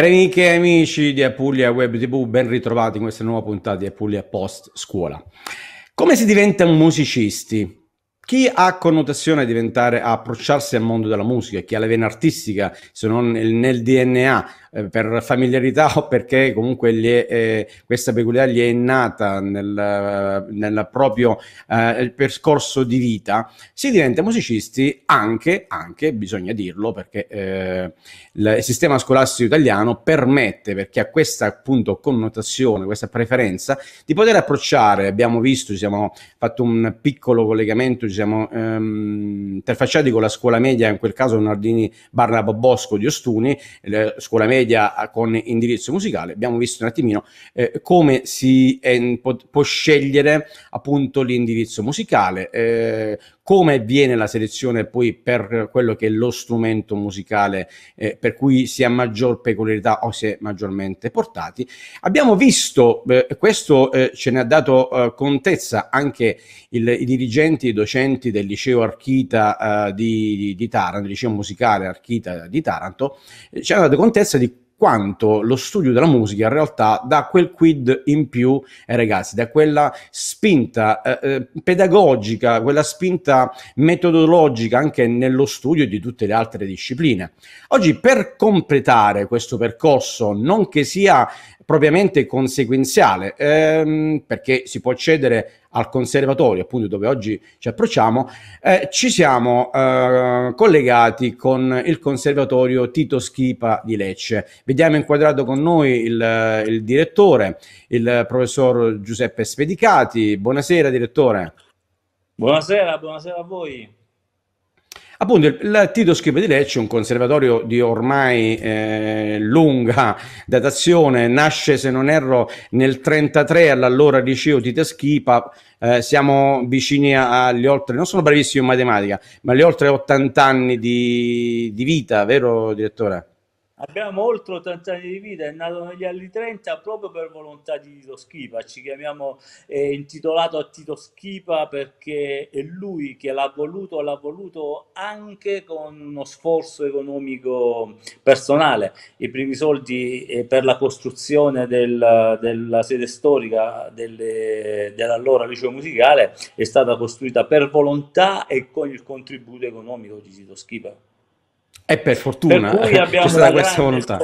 Cari amiche e amici di Apulia Web TV, ben ritrovati in questa nuova puntata di Apulia Post Scuola. Come si diventa musicisti? Chi ha connotazione a diventare, a approcciarsi al mondo della musica, chi ha la vena artistica, se non nel DNA, eh, per familiarità o perché comunque è, eh, questa peculiarità gli è nata nel, nel proprio eh, percorso di vita, si diventa musicisti anche, anche bisogna dirlo, perché eh, il sistema scolastico italiano permette, perché ha questa appunto connotazione, questa preferenza, di poter approcciare, abbiamo visto, ci siamo fatto un piccolo collegamento, ci siamo ehm, interfacciati con la scuola media, in quel caso Nardini Barnabo Bosco di Ostuni, la scuola media media eh, con indirizzo musicale, abbiamo visto un attimino eh, come si eh, può, può, scegliere appunto l'indirizzo musicale, eh, come viene la selezione poi per quello che è lo strumento musicale eh, per cui si ha maggior peculiarità o si è maggiormente portati. Abbiamo visto, eh, questo eh, ce ne ha dato eh, contezza anche il, i dirigenti, i docenti del liceo Archita eh, di, di, Taranto, liceo musicale Archita di Taranto, eh, ci hanno dato contezza di quanto lo studio della musica in realtà dà quel quid in più ai eh, ragazzi, da quella spinta eh, eh, pedagogica, quella spinta metodologica anche nello studio di tutte le altre discipline. Oggi per completare questo percorso, non che sia propriamente conseguenziale, ehm, perché si può accedere al conservatorio, appunto dove oggi ci approcciamo, eh, ci siamo eh, collegati con il conservatorio Tito Schipa di Lecce. Vediamo inquadrato con noi il, eh, il direttore, il professor Giuseppe Spedicati. Buonasera direttore. Buonasera, buonasera a voi. Appunto, il, il Tito Schipe di Lecce, un conservatorio di ormai eh, lunga datazione, nasce se non erro nel 1933 all'allora liceo Tito Schipa, eh, siamo vicini agli oltre, non sono bravissimo in matematica, ma agli oltre 80 anni di, di vita, vero direttore? Abbiamo oltre 80 anni di vita, è nato negli anni 30 proprio per volontà di Tito Schipa, ci chiamiamo eh, intitolato a Tito Schipa perché è lui che l'ha voluto, l'ha voluto anche con uno sforzo economico personale. I primi soldi eh, per la costruzione del, della sede storica delle, dell'allora liceo musicale è stata costruita per volontà e con il contributo economico di Tito Schipa. E per fortuna per cui abbiamo questa volontà.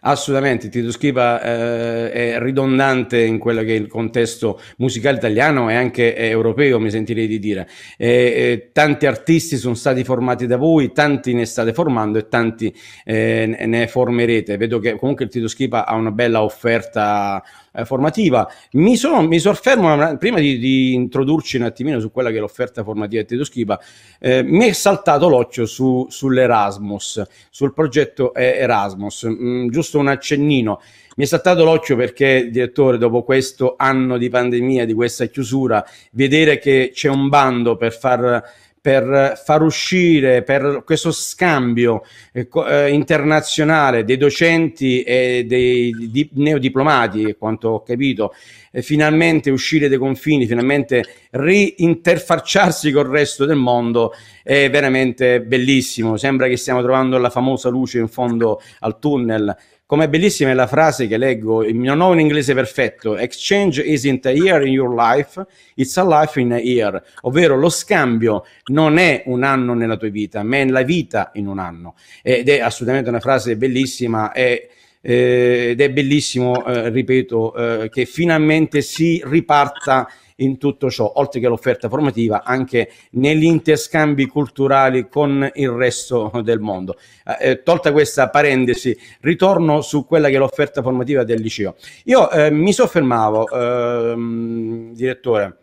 Assolutamente, Tito Schipa eh, è ridondante in quello che è il contesto musicale italiano e anche eh, europeo, mi sentirei di dire. E, eh, e, eh, tanti artisti sono stati formati da voi, tanti ne state formando e tanti eh, ne formerete. Vedo che comunque il Tito Schipa ha una bella offerta eh, formativa. Mi, sono, mi soffermo, prima di, di, introdurci un attimino su quella che è l'offerta formativa di Tito eh, mi è saltato l'occhio su, sull'Erasmus, sul progetto Erasmus, mm, giusto un accennino. Mi è saltato l'occhio perché, direttore, dopo questo anno di pandemia, di questa chiusura, vedere che c'è un bando per far per far uscire, per questo scambio eh, eh, internazionale dei docenti e dei di, neodiplomati, quanto ho capito, eh, finalmente uscire dai confini, finalmente riinterfacciarsi col resto del mondo è veramente bellissimo. Sembra che stiamo trovando la famosa luce in fondo al tunnel Com'è bellissima è la frase che leggo, non ho un inglese perfetto, exchange isn't a year in your life, it's a life in a year, ovvero lo scambio non è un anno nella tua vita, ma è la vita in un anno. Ed è assolutamente una frase bellissima e, eh, ed è bellissimo, eh, ripeto, eh, che finalmente si riparta in tutto ciò, oltre che l'offerta formativa, anche negli interscambi culturali con il resto del mondo. Eh, eh, tolta questa parentesi, ritorno su quella che è l'offerta formativa del liceo. Io eh, mi soffermavo, ehm, direttore,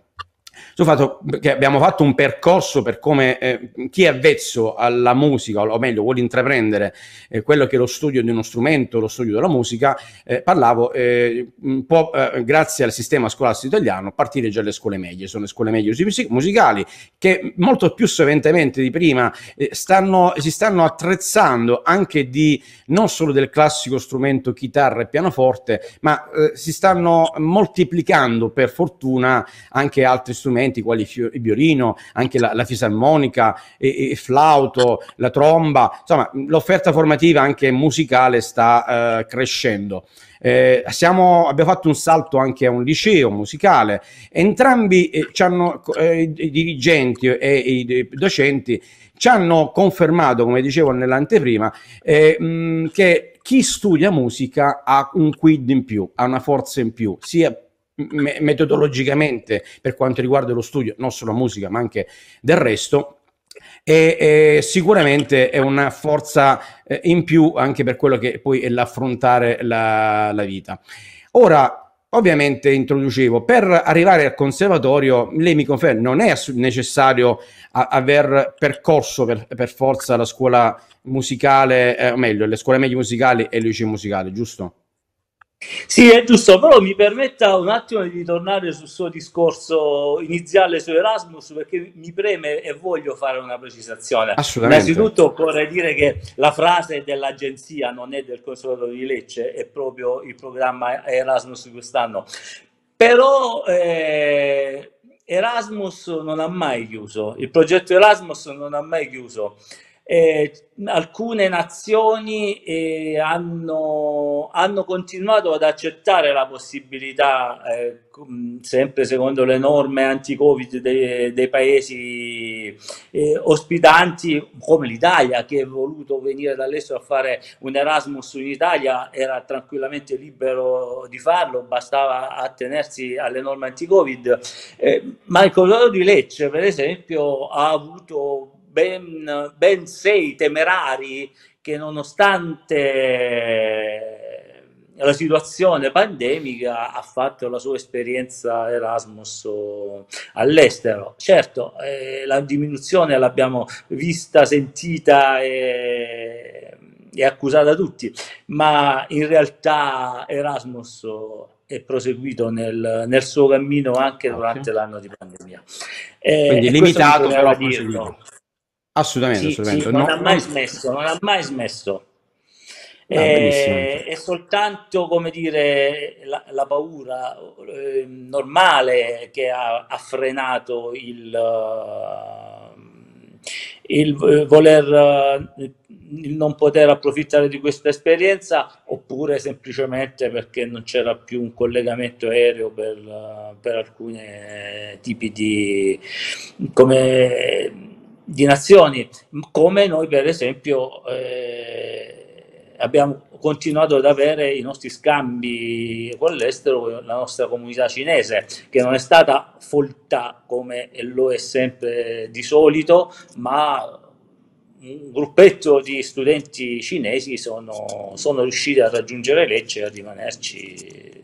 sul fatto che abbiamo fatto un percorso per come eh, chi è avvezzo alla musica, o meglio vuole intraprendere eh, quello che è lo studio di uno strumento, lo studio della musica, eh, parlavo, eh, può, eh, grazie al sistema scolastico italiano, partire già le scuole medie, sono le scuole medie musicali che molto più soventemente di prima eh, stanno, si stanno attrezzando anche di non solo del classico strumento chitarra e pianoforte, ma si stanno moltiplicando per fortuna anche altri strumenti strumenti quali il violino, anche la, la fisarmonica, e, e flauto, la tromba, insomma l'offerta formativa anche musicale sta eh, crescendo. Eh, siamo, abbiamo fatto un salto anche a un liceo musicale, entrambi eh, eh i dirigenti e i docenti ci hanno confermato, come dicevo nell'anteprima, eh, mh, che chi studia musica ha un quid in più, ha una forza in più, sia me- metodologicamente per quanto riguarda lo studio, non solo musica ma anche del resto, e, e, sicuramente è una forza eh, in più anche per quello che poi è l'affrontare la, la, vita. Ora, ovviamente introducevo, per arrivare al conservatorio, lei mi conferma, non è necessario a, aver percorso per, per, forza la scuola musicale, eh, o meglio, le scuole medie musicali e il liceo musicale, giusto? Sì, è giusto, però mi permetta un attimo di ritornare sul suo discorso iniziale su Erasmus perché mi preme e voglio fare una precisazione. Assolutamente. Innanzitutto occorre dire che la frase dell'agenzia non è del Consolato di Lecce, è proprio il programma Erasmus di quest'anno. Però eh, Erasmus non ha mai chiuso, il progetto Erasmus non ha mai chiuso. Eh, alcune nazioni eh, hanno, hanno, continuato ad accettare la possibilità, eh, sempre secondo le norme anti-Covid dei, dei paesi eh, ospitanti, come l'Italia che è voluto venire dall'estero a fare un Erasmus in Italia, era tranquillamente libero di farlo, bastava attenersi alle norme anti-Covid. Eh, ma il Colorado di Lecce, per esempio, ha avuto ben, ben sei temerari che nonostante eh, la situazione pandemica ha fatto la sua esperienza Erasmus eh, all'estero. Certo, eh, la diminuzione l'abbiamo vista, sentita e, e accusata tutti, ma in realtà Erasmus è proseguito nel, nel suo cammino anche durante okay. l'anno di pandemia. Eh, Quindi limitato però dirlo. Assolutamente, sì, assolutamente. Sì, non, no, ha mai no. smesso, non ha mai smesso. Ah, eh, è soltanto, come dire, la, la paura eh, normale che ha, ha frenato il, uh, il eh, voler, uh, il non poter approfittare di questa esperienza oppure semplicemente perché non c'era più un collegamento aereo per, eh, per alcuni tipi di... come di nazioni, come noi per esempio eh, abbiamo continuato ad avere i nostri scambi con l'estero, con la nostra comunità cinese, che non è stata folta come lo è sempre di solito, ma un gruppetto di studenti cinesi sono, sono riusciti a raggiungere Lecce e a rimanerci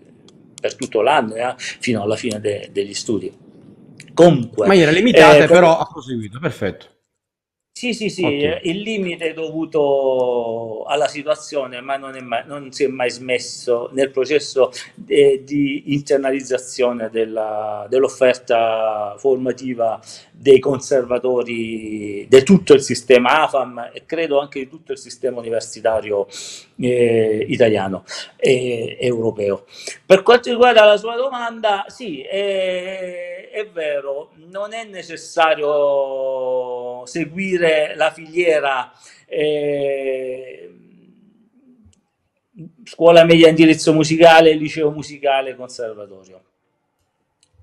per tutto l'anno, eh, fino alla fine de, degli studi. Comunque, in maniera limitata, eh, però ha proseguito, perfetto. Sì, sì, sì, okay. Eh, il limite è dovuto alla situazione, ma non, mai, non, si è mai smesso nel processo de, eh, di internalizzazione della, dell'offerta formativa dei conservatori, di tutto il sistema AFAM e credo anche di tutto il sistema universitario eh, italiano e europeo. Per quanto riguarda la sua domanda, sì, è, eh, è vero, non è necessario seguire la filiera eh, scuola media indirizzo musicale, liceo musicale, conservatorio.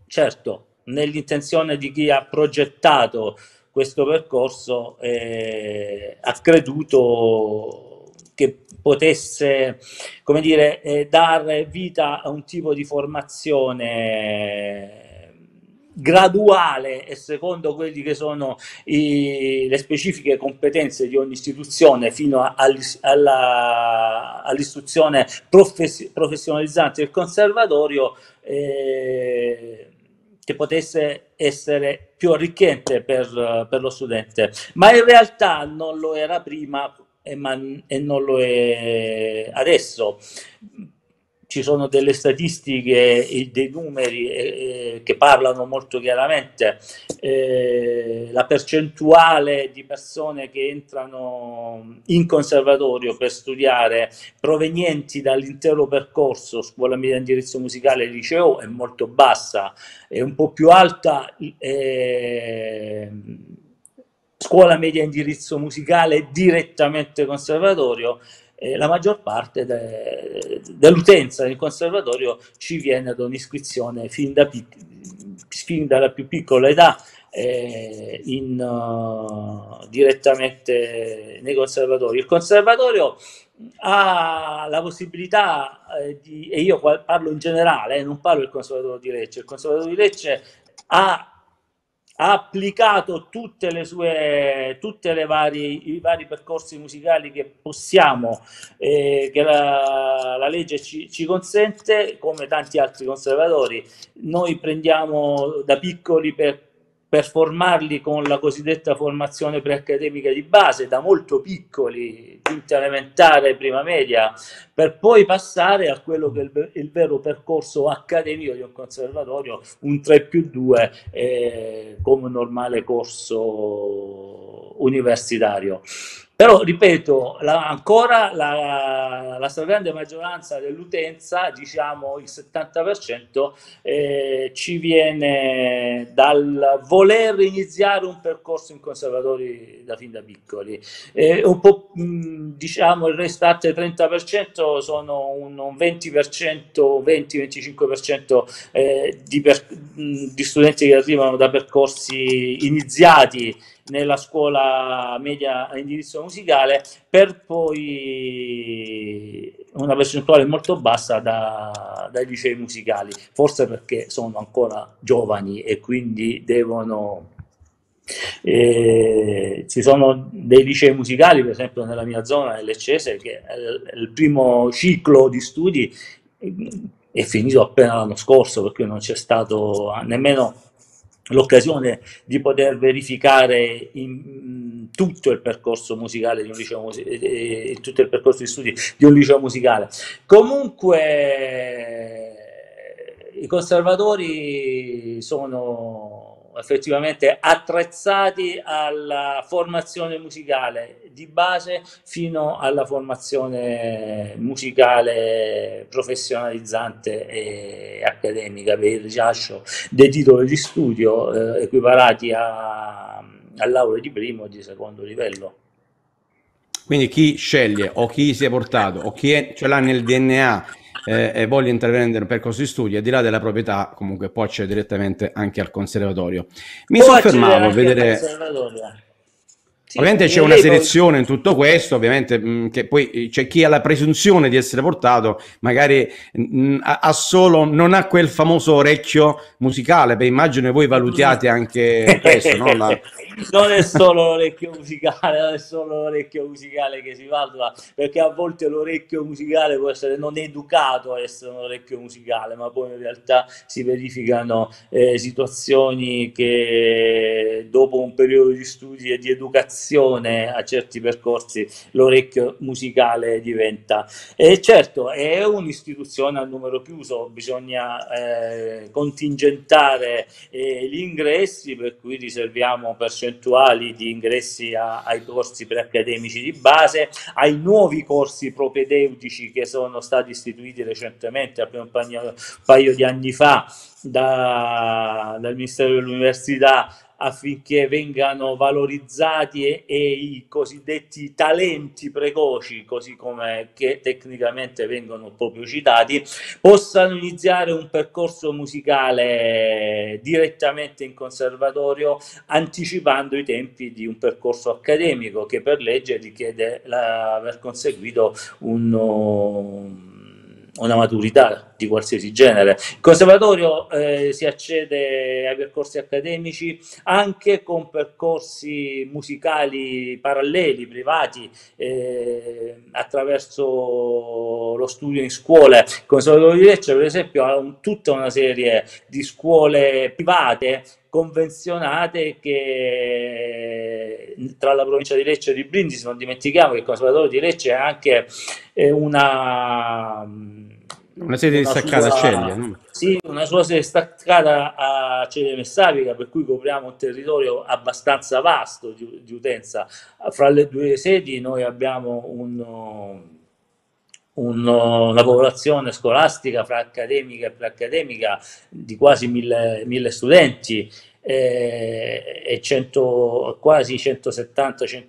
Certo, nell'intenzione di chi ha progettato questo percorso eh, ha creduto che potesse come dire, eh, dare vita a un tipo di formazione graduale e secondo quelle che sono i, le specifiche competenze di ogni istituzione fino a, alla, all'istruzione profes, professionalizzante del conservatorio eh, che potesse essere più arricchente per, per, lo studente, ma in realtà non lo era prima e, man, e non lo è adesso ci sono delle statistiche e dei numeri eh, eh, che parlano molto chiaramente, eh, la percentuale di persone che entrano in conservatorio per studiare provenienti dall'intero percorso scuola media indirizzo musicale e liceo è molto bassa, è un po' più alta eh, scuola media indirizzo musicale direttamente conservatorio eh, la maggior parte de, dell'utenza del conservatorio ci viene da un'iscrizione fin, da pic- fin dalla più piccola età eh, in, uh, direttamente nei conservatori. Il conservatorio ha la possibilità eh, di, e io parlo in generale, eh, non parlo del conservatorio di Lecce, il conservatorio di Lecce ha ha applicato tutte le sue tutte le vari, i vari percorsi musicali che possiamo eh, che la, la legge ci, ci, consente come tanti altri conservatori noi prendiamo da piccoli per per formarli con la cosiddetta formazione preaccademica di base, da molto piccoli, quinta elementare, prima media, per poi passare a quello che è il, vero percorso accademico di un conservatorio, un 3 più 2 eh, come un normale corso universitario. Però, ripeto, la, ancora la, la, stragrande maggioranza dell'utenza, diciamo il 70%, eh, ci viene dal voler iniziare un percorso in conservatori da fin da piccoli. Eh, un po', mh, diciamo, il restante 30% sono un, un 20%, 20-25% eh, di, di studenti che arrivano da percorsi iniziati nella scuola media a indirizzo musicale, per poi una percentuale molto bassa da, dai licei musicali, forse perché sono ancora giovani e quindi devono... Eh, ci sono dei licei musicali, per esempio nella mia zona, nell'Eccese, che il primo ciclo di studi mm, è finito appena l'anno scorso perché non c'è stato nemmeno l'occasione di poter verificare in, mm, tutto il percorso musicale di un liceo musicale, eh, eh, eh, tutto il percorso di studi di un liceo musicale. Comunque i conservatori sono effettivamente attrezzati alla formazione musicale di base fino alla formazione musicale professionalizzante e accademica per il rilascio dei titoli di studio eh, equiparati a, a lauree di primo e di secondo livello. Quindi chi sceglie o chi si è portato o chi è, ce l'ha nel DNA eh, e voglia intervenire per corso di studio, al di là della proprietà, comunque può accedere direttamente anche al conservatorio. Mi può soffermavo a vedere... Sì, ovviamente c'è una selezione in tutto questo, ovviamente mh, mm, che poi eh, c'è chi ha la presunzione di essere portato, magari mh, mm, mm, ha solo, non ha quel famoso orecchio musicale, beh immagino voi valutiate anche questo, no? la, non è solo l'orecchio musicale, non è solo l'orecchio musicale che si parla, perché a volte l'orecchio musicale può essere non educato a essere un orecchio musicale, ma poi in realtà si verificano eh, situazioni che dopo un periodo di studi e di educazione a certi percorsi l'orecchio musicale diventa. E certo, è un'istituzione a numero chiuso, bisogna eh, contingentare eh, gli ingressi, per cui riserviamo persone percentuali di ingressi a, ai corsi preaccademici di base, ai nuovi corsi propedeutici che sono stati istituiti recentemente, appena un paio, un paio di anni fa, da, dal Ministero dell'Università affinché vengano valorizzati e, e i cosiddetti talenti precoci, così come che tecnicamente vengono proprio citati, possano iniziare un percorso musicale direttamente in conservatorio anticipando i tempi di un percorso accademico che per legge richiede l'aver conseguito un una maturità di qualsiasi genere. Il conservatorio eh, si accede ai percorsi accademici anche con percorsi musicali paralleli, privati, eh, attraverso lo studio in scuole. Il conservatorio di Lecce, per esempio, ha un, tutta una serie di scuole private convenzionate che tra la provincia di Lecce e di Brindisi, non dimentichiamo che il conservatorio di Lecce è anche eh, una una sede una distaccata a Ceglia, no? Sì, una sua sede distaccata a Ceglia Messapica, per cui copriamo un territorio abbastanza vasto di, di utenza. Fra le due sedi noi abbiamo un una popolazione scolastica fra accademica e preaccademica di quasi mille, mille studenti eh, e cento, quasi 170, cent,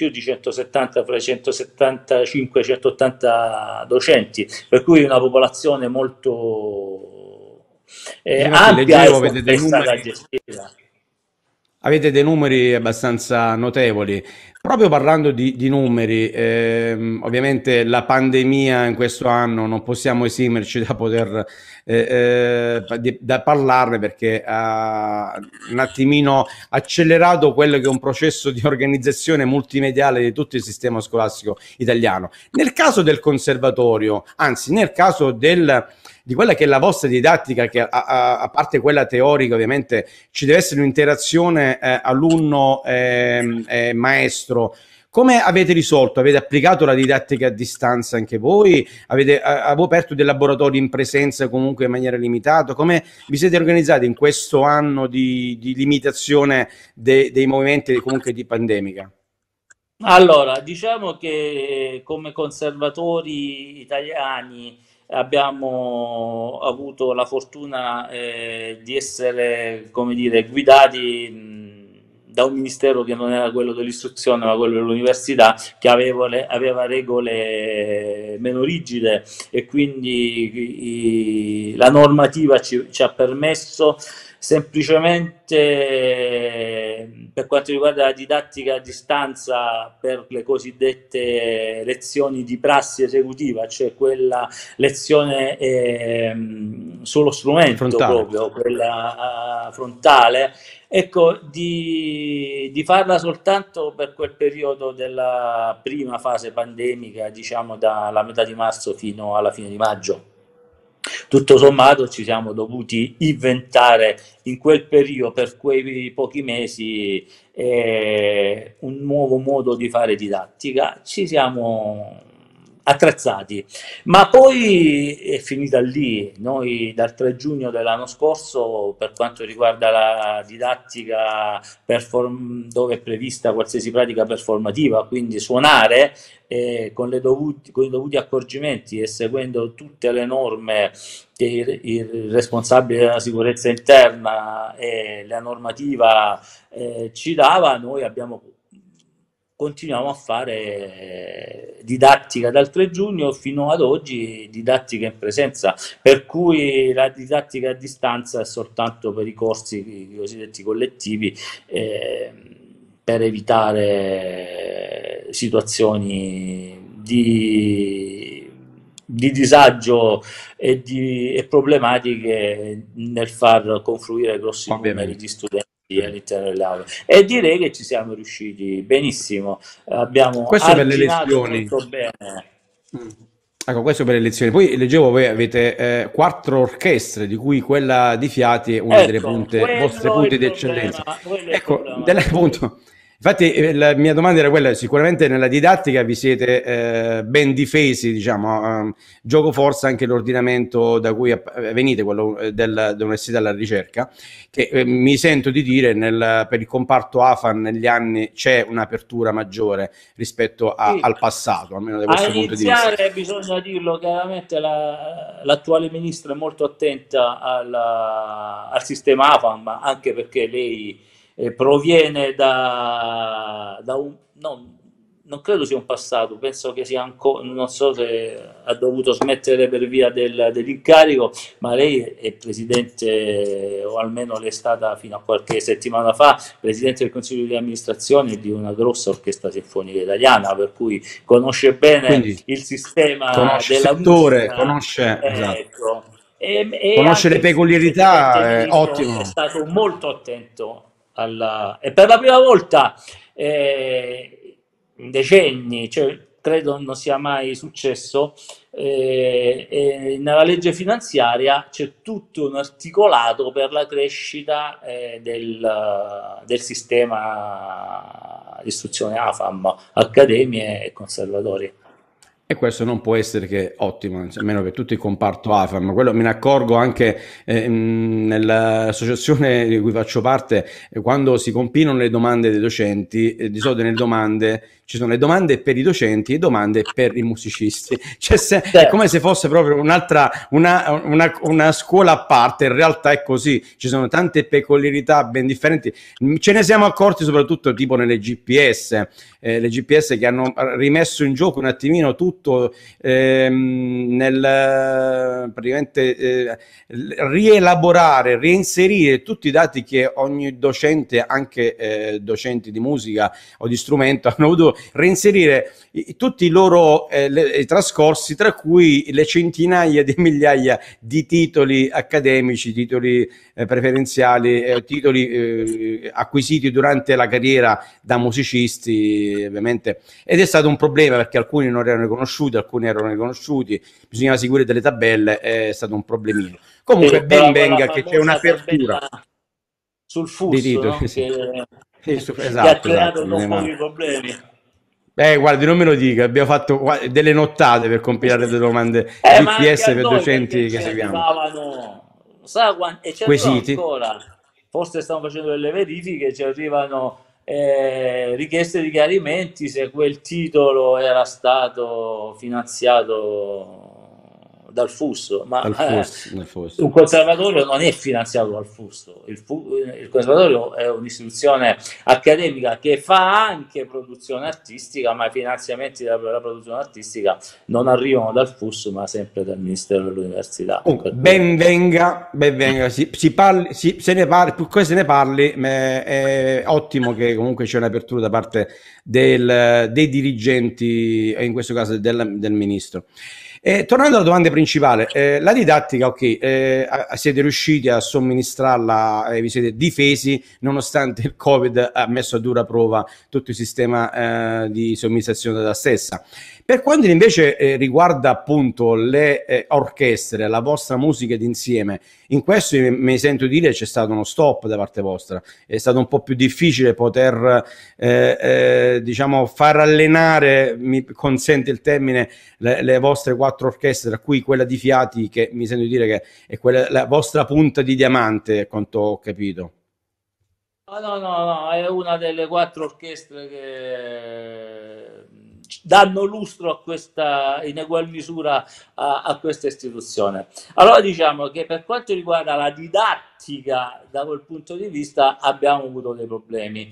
più di 170, fra i 175 e i 180 docenti, per cui una popolazione molto eh, ampia è stata gestita. Avete dei numeri abbastanza notevoli. Proprio parlando di, di numeri, ehm, ovviamente la pandemia in questo anno non possiamo esimerci da poter eh, eh, da parlarne perché ha un attimino accelerato quello che è un processo di organizzazione multimediale di tutto il sistema scolastico italiano. Nel caso del conservatorio, anzi nel caso del di quella che è la vostra didattica, che a, a, a parte quella teorica ovviamente ci deve essere un'interazione eh, alunno-maestro. Ehm, eh, come avete risolto? Avete applicato la didattica a distanza anche voi? Avete, avevo aperto dei laboratori in presenza comunque in maniera limitata? Come vi siete organizzati in questo anno di, di limitazione de, dei movimenti comunque di pandemica? Allora, diciamo che eh, come conservatori italiani abbiamo avuto la fortuna eh, di essere come dire, guidati da un ministero che non era quello dell'istruzione ma quello dell'università che aveva, aveva regole meno rigide e quindi i, la normativa ci, ci ha permesso semplicemente per quanto riguarda la didattica a distanza per le cosiddette lezioni di prassi esecutiva, cioè quella lezione eh, sullo strumento frontale. proprio, quella ah, frontale, Ecco, di, di farla soltanto per quel periodo della prima fase pandemica, diciamo dalla metà di marzo fino alla fine di maggio. Tutto sommato ci siamo dovuti inventare in quel periodo, per quei pochi mesi, eh, un nuovo modo di fare didattica. Ci siamo attrezzati. Ma poi è eh, finita lì, noi dal 3 giugno dell'anno scorso per quanto riguarda la didattica perform, dove è prevista qualsiasi pratica performativa, quindi suonare eh, con, dovuti, con i dovuti accorgimenti e seguendo tutte le norme che il, il responsabile della sicurezza interna e la normativa eh, ci dava, noi abbiamo continuiamo a fare didattica dal 3 giugno fino ad oggi didattica in presenza, per cui la didattica a distanza è soltanto per i corsi i cosiddetti collettivi eh, per evitare situazioni di, di disagio e, di, e problematiche nel far confluire grossi Ovviamente. numeri di studenti all'interno dell'Aula e direi che ci siamo riusciti benissimo. Abbiamo questo per le elezioni. Mm. Ecco, questo per le lezioni Poi leggevo voi avete eh, quattro orchestre, di cui quella di Fiati è una ecco, delle punte, vostre punte di eccellenza. Ecco, dell'appunto Infatti eh, la mia domanda era quella, sicuramente nella didattica vi siete eh, ben difesi, diciamo, eh, gioco forza anche l'ordinamento da cui eh, venite, quello eh, del, dell'Università della Ricerca, che eh, mi sento di dire nel, per il comparto AFAN negli anni c'è un'apertura maggiore rispetto a, sì. al passato, almeno da questo a punto di vista. Bisogna dirlo chiaramente, la, l'attuale ministra è molto attenta alla, al sistema AFAN, ma anche perché lei proviene da, da un... No, non credo sia un passato, penso che sia ancora, non so se ha dovuto smettere per via del, dell'incarico, ma lei è presidente, o almeno l'è stata fino a qualche settimana fa, presidente del consiglio di amministrazione di una grossa orchestra sinfonica italiana, per cui conosce bene Quindi, il sistema conosce della il settore, musica, conosce, eh, esatto. Ecco. e, e conosce le peculiarità, è ottimo. È stato molto attento alla... e per la prima volta eh, in decenni, cioè, credo non sia mai successo, eh, eh, nella legge finanziaria c'è tutto un articolato per la crescita eh, del, del, sistema di istruzione AFAM, accademie e conservatori. E questo non può essere che ottimo, almeno per tutto il comparto AFAM. Quello me ne accorgo anche eh, nell'associazione di cui faccio parte, eh, quando si compilano le domande dei docenti, eh, di solito nelle domande ci sono le domande per i docenti e domande per i musicisti. Cioè, se, certo. È come se fosse proprio un'altra una, una, una, scuola a parte. In realtà è così, ci sono tante peculiarità ben differenti. Ce ne siamo accorti soprattutto tipo nelle GPS, eh, le GPS che hanno rimesso in gioco un attimino tutto ehm, nel praticamente eh, rielaborare, reinserire tutti i dati che ogni docente, anche eh, docenti di musica o di strumento, hanno avuto reinserire i, tutti i loro eh, le, i trascorsi, tra cui le centinaia di migliaia di titoli accademici, titoli eh, preferenziali, eh, titoli eh, acquisiti durante la carriera da musicisti, ovviamente. Ed è stato un problema perché alcuni non erano riconosciuti, alcuni erano riconosciuti, bisognava seguire delle tabelle, eh, è stato un problemino. Comunque, ben venga che c'è un'apertura sul fusto no? sì. che, esatto, che ha esatto, esatto, creato esatto, un po' problemi eh, guardi, non me lo dica, abbiamo fatto delle nottate per compilare le domande eh, GPS per docenti che seguiamo. Sa quante c'è ancora? Forse stanno facendo delle verifiche, ci arrivano eh, richieste di chiarimenti se quel titolo era stato finanziato dal FUS, ma FUS, eh, un conservatorio non è finanziato dal FUS, il, fu, il, conservatorio è un'istituzione accademica che fa anche produzione artistica, ma i finanziamenti della, della produzione artistica non arrivano dal FUS, ma sempre dal Ministero dell'Università. Oh, ecco. ben venga, ben venga, si, si parli, si, se ne parli, più se ne parli, è ottimo che comunque c'è un'apertura da parte del, dei dirigenti, in questo caso del, del ministro. Eh, tornando alla domanda principale, eh, la didattica, ok, eh, siete riusciti a somministrarla, eh, vi siete difesi nonostante il Covid ha messo a dura prova tutto il sistema eh, di somministrazione della stessa. Per quanto invece eh, riguarda appunto le orchestre, la vostra musica d'insieme, in questo mi sento dire c'è stato uno stop da parte vostra, è stato un po' più difficile poter diciamo far allenare, mi consente il termine, le, le vostre quattro quattro orchestre, tra cui quella di Fiati, che mi sento di dire che è quella, la vostra punta di diamante, a quanto ho capito. No, no, no, no, è una delle quattro orchestre che eh, danno lustro a questa, in egual misura a, a, questa istituzione. Allora diciamo che per quanto riguarda la didattica, da quel punto di vista abbiamo avuto dei problemi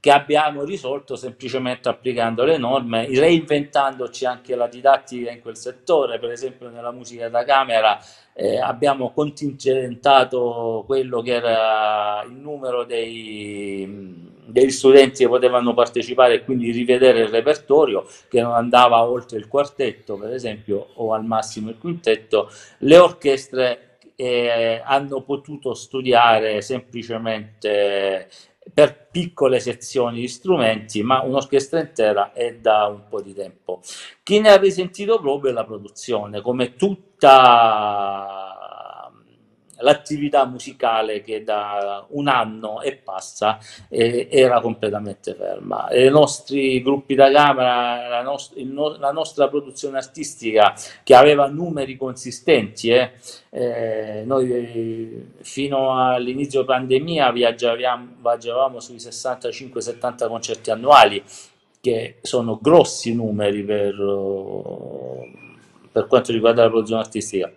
che abbiamo risolto semplicemente applicando le norme, reinventandoci anche la didattica in quel settore, per esempio nella musica da camera eh, abbiamo contingentato quello che era il numero dei, degli studenti che potevano partecipare e quindi rivedere il repertorio che non andava oltre il quartetto per esempio o al massimo il quintetto, le orchestre eh, hanno potuto studiare semplicemente per piccole sezioni di strumenti, ma un'orchestra intera è da un po' di tempo. Chi ne ha risentito proprio è la produzione, come tutta l'attività musicale che da un anno e passa eh, era completamente ferma. I nostri gruppi da camera, la, nost no la nostra produzione artistica che aveva numeri consistenti, eh, eh, noi eh, fino all'inizio pandemia viaggiavamo, viaggiavamo sui 65-70 concerti annuali, che sono grossi numeri per, per quanto riguarda la produzione artistica.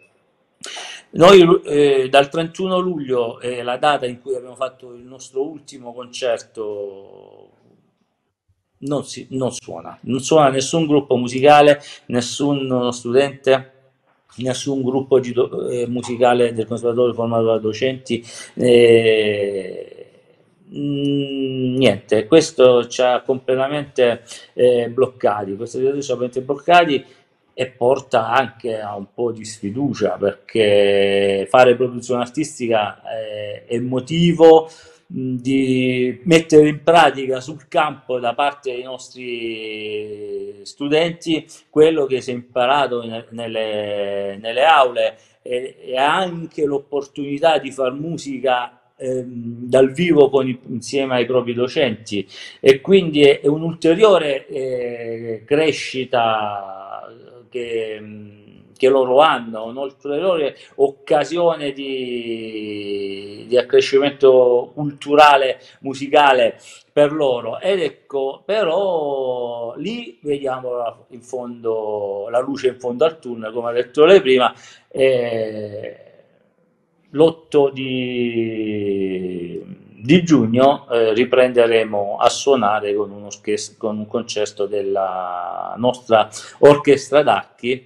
Noi eh, dal 31 luglio è la data in cui abbiamo fatto il nostro ultimo concerto. Non, si, non suona, non suona nessun gruppo musicale, nessun studente, nessun gruppo eh, musicale del conservatorio formato da docenti. Eh, mm, niente, questo ci ha completamente eh, bloccati, questo ci ha completamente bloccati e porta anche a un po' di sfiducia perché fare produzione artistica eh, è, motivo di mettere in pratica sul campo da parte dei nostri studenti quello che si è imparato nelle, nelle, aule e, e anche l'opportunità di far musica ehm, dal vivo con, insieme ai propri docenti e quindi è, un'ulteriore eh, crescita che, che loro hanno, un'ulteriore occasione di, di accrescimento culturale, musicale per loro. Ed ecco, però lì vediamo la, in fondo, la luce in fondo al tunnel, come ha detto lei prima. Eh, l'8 di di giugno eh, riprenderemo a suonare con, uno con un concerto della nostra orchestra d'archi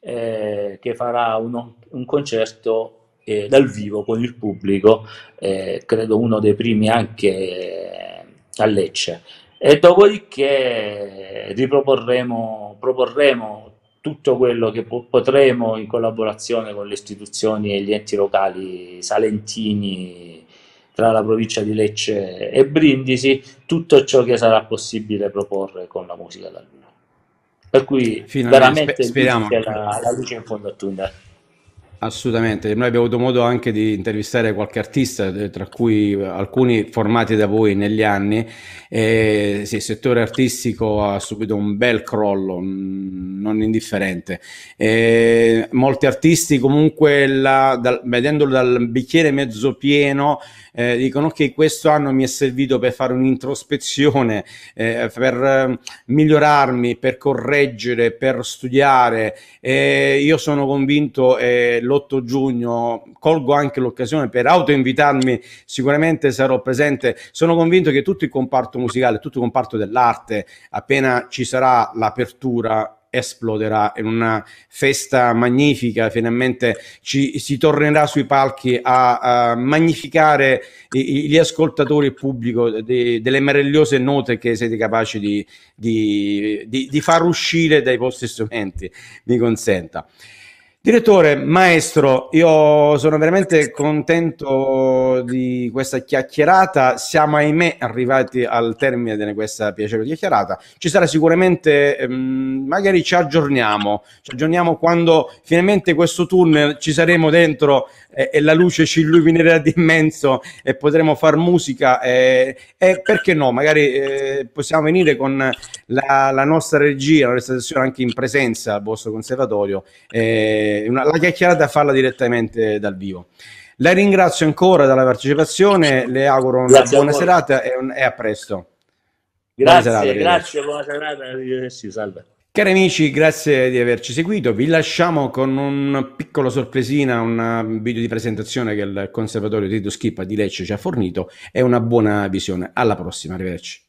eh, che farà uno, un concerto eh, dal vivo con il pubblico, eh, credo uno dei primi anche eh, a Lecce. E dopodiché riproporremo proporremo tutto quello che po potremo in collaborazione con le istituzioni e gli enti locali salentini tra la provincia di Lecce e Brindisi, tutto ciò che sarà possibile proporre con la musica da luna. Per cui Finalmente veramente spe- speriamo. La, la luce in fondo a tunnel. Assolutamente, noi abbiamo avuto modo anche di intervistare qualche artista, eh, tra cui alcuni formati da voi negli anni. E, sì, il settore artistico ha subito un bel crollo, mm, non indifferente. E, molti artisti comunque, la, dal, vedendolo dal bicchiere mezzo pieno, eh, dicono che questo anno mi è servito per fare un'introspezione, eh, per eh, migliorarmi, per correggere, per studiare. E io sono convinto... Eh, l'8 giugno. Colgo anche l'occasione per autoinvitarmi, sicuramente sarò presente. Sono convinto che tutto il comparto musicale, tutto il comparto dell'arte, appena ci sarà l'apertura esploderà in una festa magnifica, finalmente ci, si tornerà sui palchi a, a magnificare gli ascoltatori e il pubblico de, delle meravigliose note che siete capaci di, di, di, di far uscire dai vostri strumenti, mi consenta. Direttore, maestro, io sono veramente contento di questa chiacchierata. Siamo, ahimè, arrivati al termine di questa piacevole chiacchierata. Ci sarà sicuramente, ehm, magari ci aggiorniamo, ci aggiorniamo quando finalmente questo tunnel ci saremo dentro e, e la luce ci illuminerà di immenso e potremo far musica e, e perché no, magari eh, possiamo venire con la, la nostra regia, la nostra sessione anche in presenza al vostro conservatorio, e una, la chiacchierata farla direttamente dal vivo. La ringrazio ancora della partecipazione, le auguro una grazie buona serata e, un, e, a presto. Grazie, buona serata, grazie, buona serata, arrivederci, salve. Cari amici, grazie di averci seguito. Vi lasciamo con una piccola sorpresina, un video di presentazione che il Conservatorio Tito Schippa di Lecce ci ha fornito e una buona visione. Alla prossima, arrivederci.